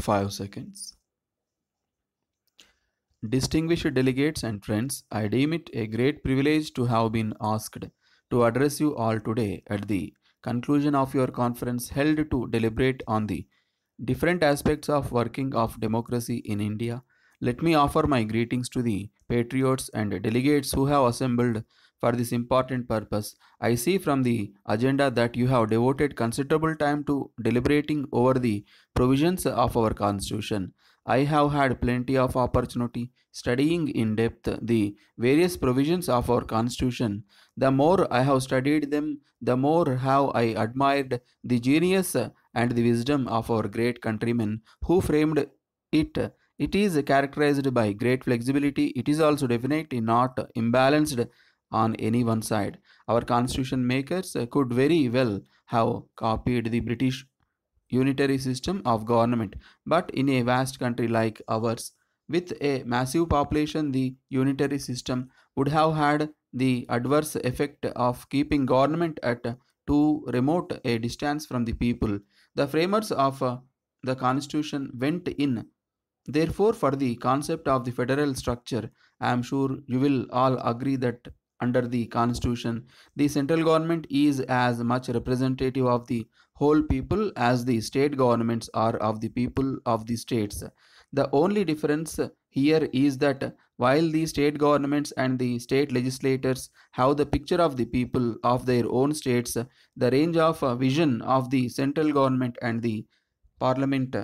5 seconds. Distinguished delegates and friends, I deem it a great privilege to have been asked to address you all today at the conclusion of your conference held to deliberate on the different aspects of working of democracy in India. Let me offer my greetings to the patriots and delegates who have assembled for this important purpose. I see from the agenda that you have devoted considerable time to deliberating over the provisions of our constitution. I have had plenty of opportunity studying in depth the various provisions of our constitution. The more I have studied them, the more have I admired the genius and the wisdom of our great countrymen who framed it it is characterized by great flexibility. It is also definitely not imbalanced on any one side. Our constitution makers uh, could very well have copied the British unitary system of government, but in a vast country like ours, with a massive population, the unitary system would have had the adverse effect of keeping government at too remote a distance from the people. The framers of uh, the constitution went in therefore for the concept of the federal structure i am sure you will all agree that under the constitution the central government is as much representative of the whole people as the state governments are of the people of the states the only difference here is that while the state governments and the state legislators have the picture of the people of their own states, the range of vision of the central government and the parliament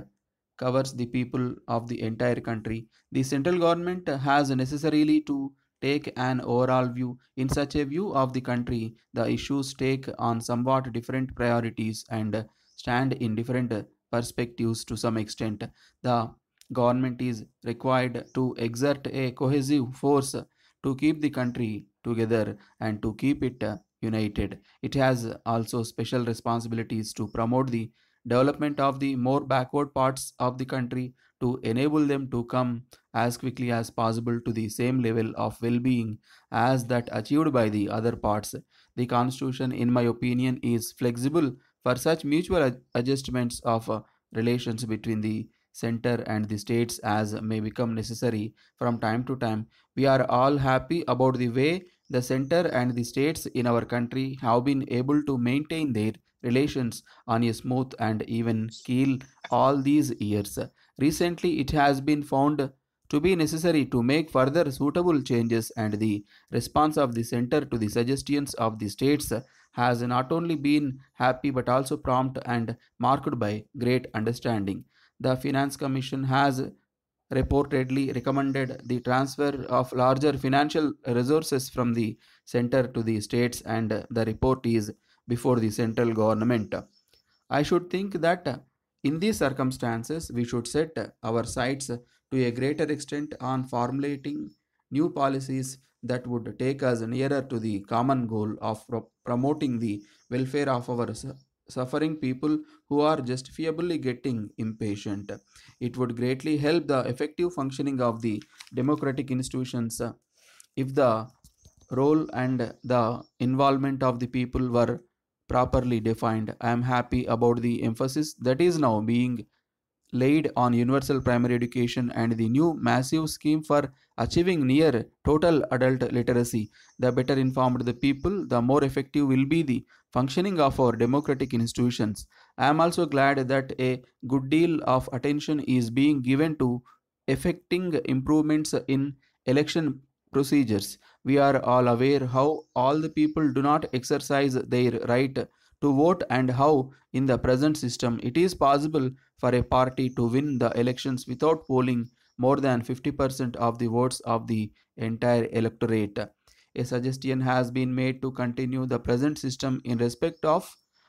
covers the people of the entire country. The central government has necessarily to take an overall view. In such a view of the country, the issues take on somewhat different priorities and stand in different perspectives to some extent. The government is required to exert a cohesive force to keep the country together and to keep it united. It has also special responsibilities to promote the development of the more backward parts of the country to enable them to come as quickly as possible to the same level of well being as that achieved by the other parts. The Constitution, in my opinion, is flexible for such mutual adjustments of uh, relations between the center and the states as may become necessary from time to time. We are all happy about the way the center and the states in our country have been able to maintain their relations on a smooth and even keel all these years. Recently, it has been found to be necessary to make further suitable changes, and the response of the center to the suggestions of the states has not only been happy but also prompt and marked by great understanding. The Finance Commission has reportedly recommended the transfer of larger financial resources from the center to the states, and the report is before the central government. I should think that in these circumstances, we should set our sights to a greater extent on formulating new policies that would take us nearer to the common goal of pro- promoting the welfare of our suffering people who are justifiably getting impatient. It would greatly help the effective functioning of the democratic institutions uh, if the role and the involvement of the people were properly defined. I am happy about the emphasis that is now being laid on universal primary education and the new massive scheme for achieving near total adult literacy, the better informed the people, the more effective will be the functioning of our democratic institutions. I am also glad that a good deal of attention is being given to effecting improvements in election procedures. We are all aware how all the people do not exercise their right to vote and how, in the present system, it is possible for a party to win the elections without polling more than 50% of the votes of the entire electorate. A suggestion has been made to continue the present system in respect of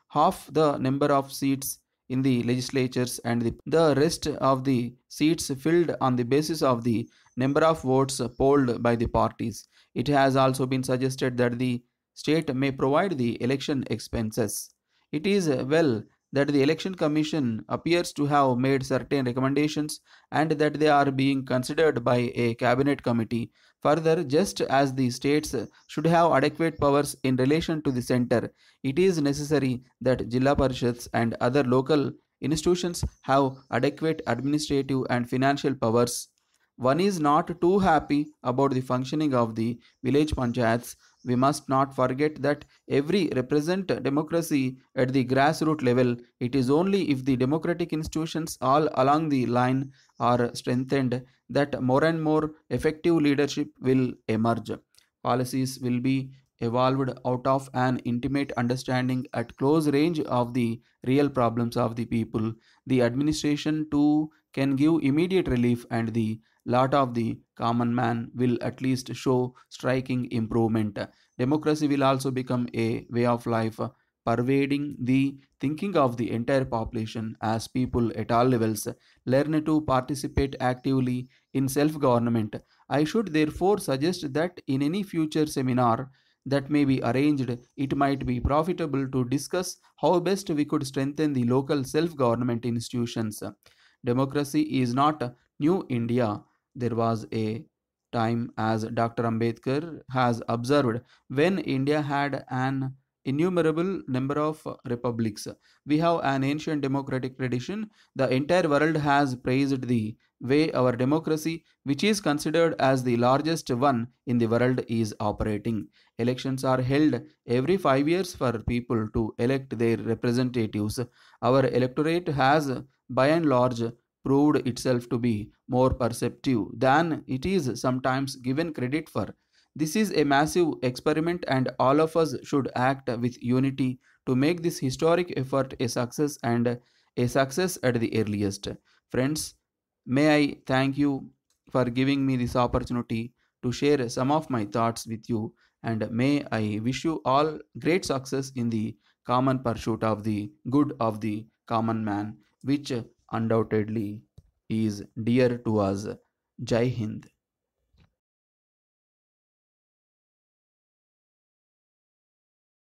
half the number of seats in the legislatures and the, the rest of the seats filled on the basis of the number of votes polled by the parties. It has also been suggested that the state may provide the election expenses. It is well that the Election Commission appears to have made certain recommendations and that they are being considered by a cabinet committee. Further, just as the states should have adequate powers in relation to the center, it is necessary that Jilla Parishads and other local institutions have adequate administrative and financial powers. One is not too happy about the functioning of the village panchayats we must not forget that every represent democracy at the grassroots level. It is only if the democratic institutions all along the line are strengthened that more and more effective leadership will emerge. Policies will be evolved out of an intimate understanding at close range of the real problems of the people. The administration too can give immediate relief and the lot of the common man will at least show striking improvement. Democracy will also become a way of life pervading the thinking of the entire population as people at all levels learn to participate actively in self government. I should therefore suggest that in any future seminar that may be arranged, it might be profitable to discuss how best we could strengthen the local self government institutions. Democracy is not new India, there was a time, as Dr. Ambedkar has observed, when India had an innumerable number of republics. We have an ancient democratic tradition. The entire world has praised the way our democracy, which is considered as the largest one in the world, is operating. Elections are held every five years for people to elect their representatives. Our electorate has, by and large, proved itself to be more perceptive than it is sometimes given credit for. This is a massive experiment, and all of us should act with unity to make this historic effort a success and a success at the earliest. Friends, may I thank you for giving me this opportunity to share some of my thoughts with you, and may I wish you all great success in the common pursuit of the good of the common man, which undoubtedly is dear to us. Jai Hind.